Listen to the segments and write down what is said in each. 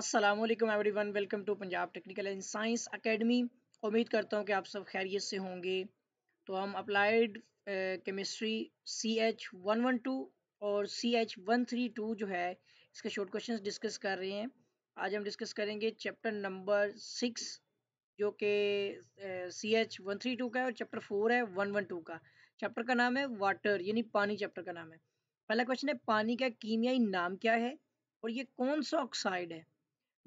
Aslam everyone welcome to Punjab technical and science academy उम्मीद करता हूँ कि आप सब खैरियत से होंगे तो हम applied chemistry C H one one two और C H one three two जो है इसके शॉर्ट क्वेश्चंस डिस्कस कर रहे हैं आज हम डिस्कस करेंगे चैप्टर नंबर सिक्स जो कि C H one three two का है और चैप्टर फोर है वन वन टू का चैप्टर का नाम है वाटर यानी पानी चैप्टर का नाम है पहला क्वेश्चन है पानी का कीमियाई नाम क्या है और ये कौन सा ऑक्साइड है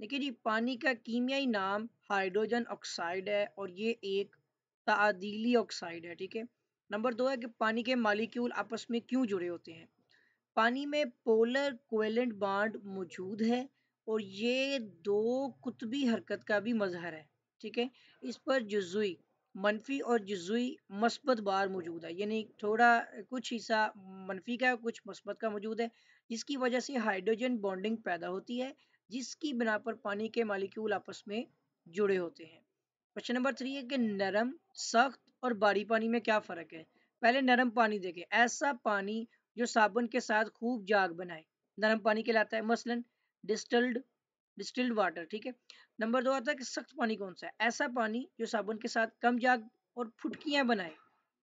देखिए जी पानी का कीमियाई नाम हाइड्रोजन ऑक्साइड है और ये एक तादीली ऑक्साइड है ठीक है नंबर दो है कि पानी के मालिक्यूल आपस में क्यों जुड़े होते हैं पानी में पोलर कोवेलेंट बांड मौजूद है और ये दो कुतबी हरकत का भी मजहर है ठीक है इस पर जजुई मनफी और जुजुई मस्बत बार मौजूद है यानी थोड़ा कुछ हिस्सा मनफी का कुछ मस्बत का मौजूद है जिसकी वजह से हाइड्रोजन बॉन्डिंग पैदा होती है जिसकी बिना पर पानी के मालिक्यूल आपस में जुड़े होते हैं क्वेश्चन नंबर थ्री है कि नरम सख्त और बारी पानी में क्या फ़र्क है पहले नरम पानी देखें ऐसा पानी जो साबुन के साथ खूब जाग बनाए नरम पानी कहलाता है मसलन डिस्टल्ड डिस्टिल्ड वाटर ठीक है नंबर दो आता है कि सख्त पानी कौन सा है ऐसा पानी जो साबुन के साथ कम जाग और फुटकियाँ बनाए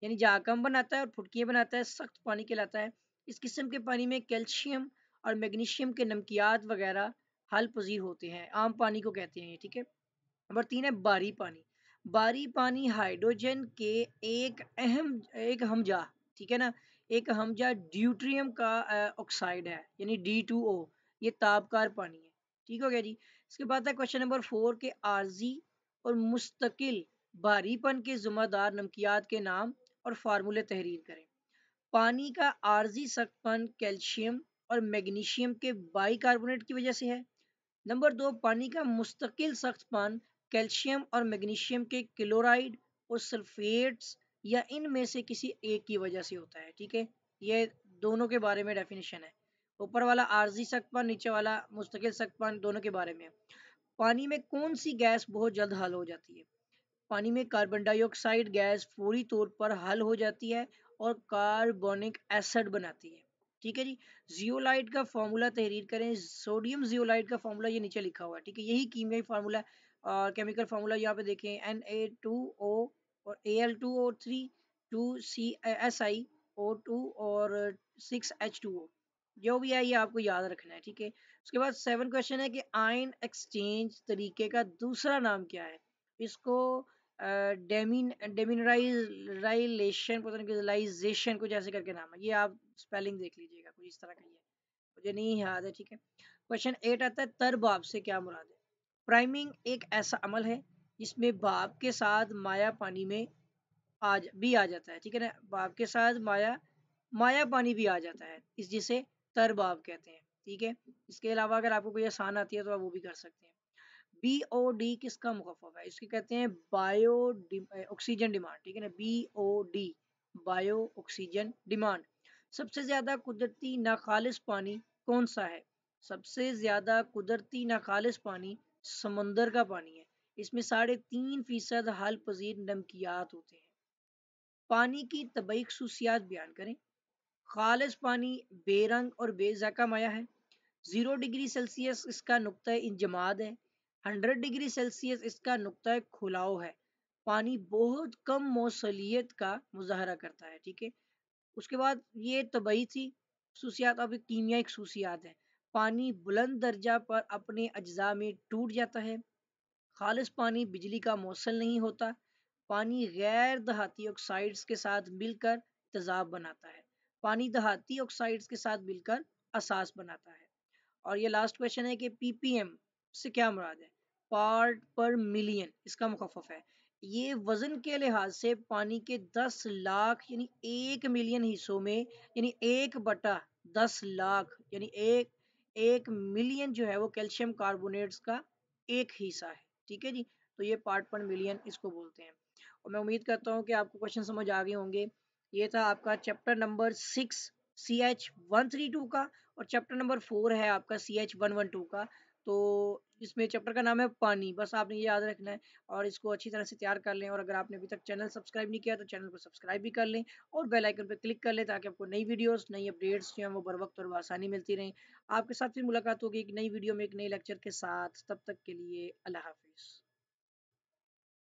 यानी जाग कम बनाता है और फुटकियाँ बनाता है सख्त पानी कहलाता है इस किस्म के पानी में कैल्शियम और मैग्नीशियम के नमकियात वगैरह हल पजीर होते हैं आम पानी को कहते हैं ठीक है नंबर तीन है बारी पानी बारी पानी हाइड्रोजन के एक अहम एक हमजा ठीक है ना एक हमजा ड्यूट्रियम का ऑक्साइड है यानी डी टू ओ ये ताबकार पानी है ठीक हो गया जी इसके बाद है क्वेश्चन नंबर फोर के आर्जी और मुस्तकिल बारीपन के जुम्मेदार नमकियात के नाम और फार्मूले तहरीर करें पानी का आर्जी सख्तपन कैल्शियम और मैग्नीशियम के कार्बोनेट की वजह से है नंबर दो पानी का मुस्तकिल सख्त पान कैल्शियम और मैग्नीशियम के क्लोराइड और सल्फेट्स या इनमें से किसी एक की वजह से होता है ठीक है ये दोनों के बारे में डेफिनेशन है ऊपर वाला सख्त पान नीचे वाला मुस्तकिल पान दोनों के बारे में पानी में कौन सी गैस बहुत जल्द हल हो जाती है पानी में कार्बन डाइऑक्साइड गैस पूरी तौर पर हल हो जाती है और कार्बोनिक एसिड बनाती है ठीक है जी जियोलाइट का फॉर्मूला तहरीर करें सोडियम जियोलाइट का फॉर्मूला ये नीचे लिखा हुआ है ठीक है यही कीमियाई फार्मूला और केमिकल फार्मूला यहाँ पे देखें एन ए टू ओ और A L two O three two C S I O two और सिक्स एच टू ओ जो भी है ये आपको याद रखना है ठीक है उसके बाद सेवन क्वेश्चन है कि आयन एक्सचेंज तरीके का दूसरा नाम क्या है इसको डेमिनराइजेशन पता नहीं विजुलाइजेशन कुछ ऐसे करके नाम है ये आप स्पेलिंग देख लीजिएगा कुछ इस तरह का ये मुझे नहीं याद है ठीक है क्वेश्चन एट आता है तर बाप से क्या मुराद है प्राइमिंग एक ऐसा अमल है जिसमें बाप के साथ माया पानी में आज भी आ जाता है ठीक है ना बाप के साथ माया माया पानी भी आ जाता है इस जिसे तर बाप कहते हैं ठीक है इसके अलावा अगर आपको कोई आसान आती है तो आप वो भी कर सकते हैं बी ओ डी किसका मुखफ है इसके कहते हैं बायो ऑक्सीजन डिमांड ठीक है ना B O D bio oxygen demand सबसे ज्यादा कुदरती नाखालिश पानी कौन सा है सबसे ज्यादा कुदरती नाखालिश पानी समंदर का पानी है इसमें साढ़े तीन फीसद हल पजीर नमकियात होते हैं पानी की तबई खसूसियात बयान करें खालिश पानी बेरंग और बेजाका माया है ज़ीरो डिग्री सेल्सियस इसका नुकता इंजमाद है 100 डिग्री सेल्सियस इसका नुकता खुलाव है पानी बहुत कम मौसलियत का मुजाहरा करता है ठीक है उसके बाद ये तबई थी खूसियात अब कीमियाई खूसियात है पानी बुलंद दर्जा पर अपने अज्जा में टूट जाता है खालिश पानी बिजली का मौसल नहीं होता पानी गैर दहाती ऑक्साइड्स के साथ मिलकर तजाब बनाता है पानी दहाती ऑक्साइड्स के साथ मिलकर असास बनाता है और ये लास्ट क्वेश्चन है कि पीपीएम से क्या मुराद है पार्ट पर मिलियन इसका मुखफ है ये वज़न के लिहाज से पानी के दस लाख यानी एक मिलियन हिस्सों में यानी एक बटा दस लाख यानी एक एक मिलियन जो है वो कैल्शियम कार्बोनेट्स का एक हिस्सा है ठीक है जी तो ये पार्ट पर मिलियन इसको बोलते हैं और मैं उम्मीद करता हूँ कि आपको क्वेश्चन समझ आ गए होंगे ये था आपका chapter number six C H one three two का और चैप्टर नंबर फोर है आपका C H one one two का तो इसमें चैप्टर का नाम है पानी बस आपने ये याद रखना है और इसको अच्छी तरह से तैयार कर लें और अगर आपने अभी तक चैनल सब्सक्राइब नहीं किया तो चैनल को सब्सक्राइब भी कर लें और बेल आइकन पर क्लिक कर लें ताकि आपको नई वीडियोस नई अपडेट्स जो हैं वो बर वक्त और आसानी मिलती रहें आपके साथ फिर मुलाकात होगी एक नई वीडियो में एक नए लेक्चर के साथ तब तक के लिए अल्लाह हाफिज़